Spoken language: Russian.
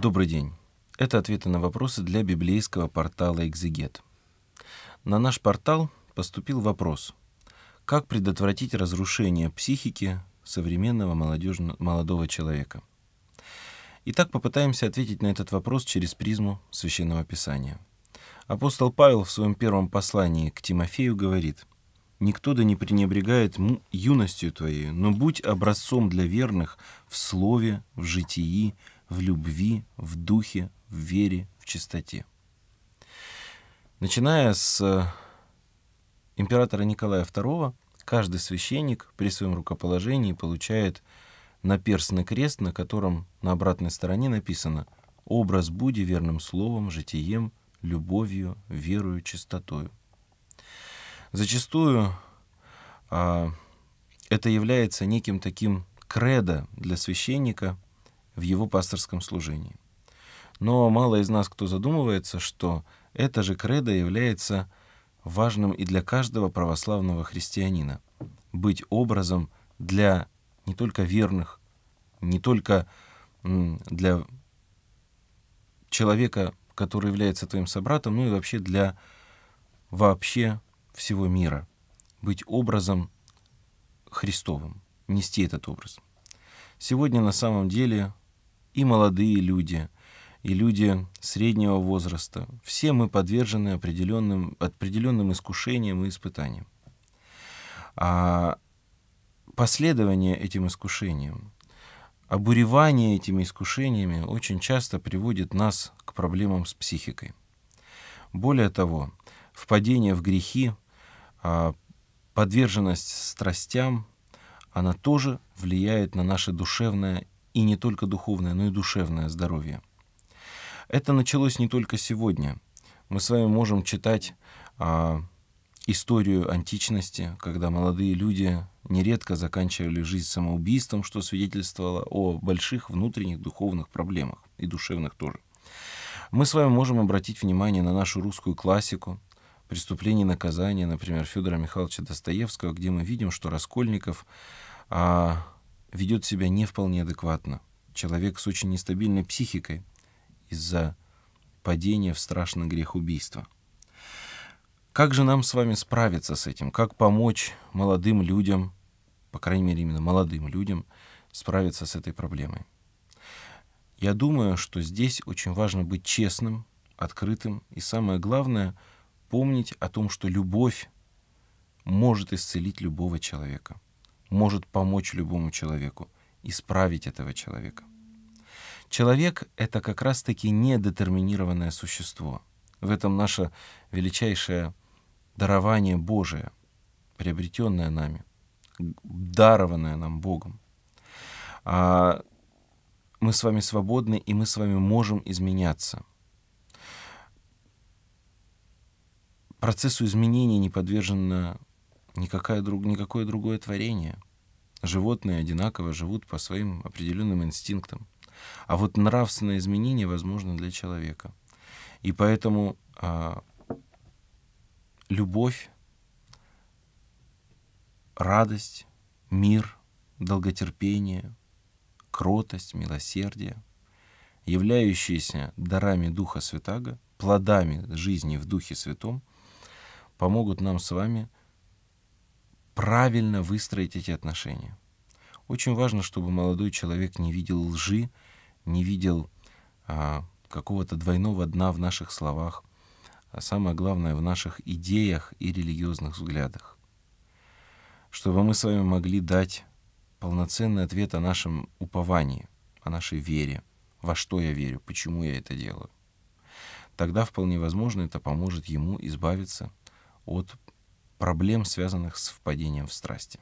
Добрый день. Это ответы на вопросы для библейского портала «Экзегет». На наш портал поступил вопрос «Как предотвратить разрушение психики современного молодежного, молодого человека?» Итак, попытаемся ответить на этот вопрос через призму Священного Писания. Апостол Павел в своем первом послании к Тимофею говорит «Никто да не пренебрегает юностью твоей, но будь образцом для верных в слове, в житии, в любви, в духе, в вере, в чистоте. Начиная с э, императора Николая II, каждый священник при своем рукоположении получает наперстный крест, на котором на обратной стороне написано «Образ буди верным словом, житием, любовью, верою, чистотою». Зачастую а, это является неким таким кредо для священника – в его пасторском служении. Но мало из нас кто задумывается, что это же кредо является важным и для каждого православного христианина. Быть образом для не только верных, не только для человека, который является твоим собратом, ну и вообще для вообще всего мира. Быть образом Христовым, нести этот образ. Сегодня на самом деле и молодые люди, и люди среднего возраста. Все мы подвержены определенным, определенным искушениям и испытаниям. А последование этим искушениям, обуревание этими искушениями очень часто приводит нас к проблемам с психикой. Более того, впадение в грехи, а, подверженность страстям, она тоже влияет на наше душевное и не только духовное, но и душевное здоровье. Это началось не только сегодня. Мы с вами можем читать а, историю античности, когда молодые люди нередко заканчивали жизнь самоубийством, что свидетельствовало о больших внутренних духовных проблемах и душевных тоже. Мы с вами можем обратить внимание на нашу русскую классику, преступление и наказание, например, Федора Михайловича Достоевского, где мы видим, что Раскольников а, ведет себя не вполне адекватно. Человек с очень нестабильной психикой из-за падения в страшный грех убийства. Как же нам с вами справиться с этим? Как помочь молодым людям, по крайней мере именно молодым людям, справиться с этой проблемой? Я думаю, что здесь очень важно быть честным, открытым и самое главное — помнить о том, что любовь может исцелить любого человека может помочь любому человеку, исправить этого человека. Человек — это как раз-таки недетерминированное существо. В этом наше величайшее дарование Божие, приобретенное нами, дарованное нам Богом. А мы с вами свободны, и мы с вами можем изменяться. Процессу изменения не подвержена никакое, друг, никакое другое творение. Животные одинаково живут по своим определенным инстинктам. А вот нравственное изменение возможно для человека. И поэтому а, любовь, радость, мир, долготерпение, кротость, милосердие, являющиеся дарами Духа Святаго, плодами жизни в Духе Святом, помогут нам с вами – правильно выстроить эти отношения. Очень важно, чтобы молодой человек не видел лжи, не видел а, какого-то двойного дна в наших словах, а самое главное в наших идеях и религиозных взглядах. Чтобы мы с вами могли дать полноценный ответ о нашем уповании, о нашей вере, во что я верю, почему я это делаю. Тогда вполне возможно это поможет ему избавиться от проблем, связанных с впадением в страсти.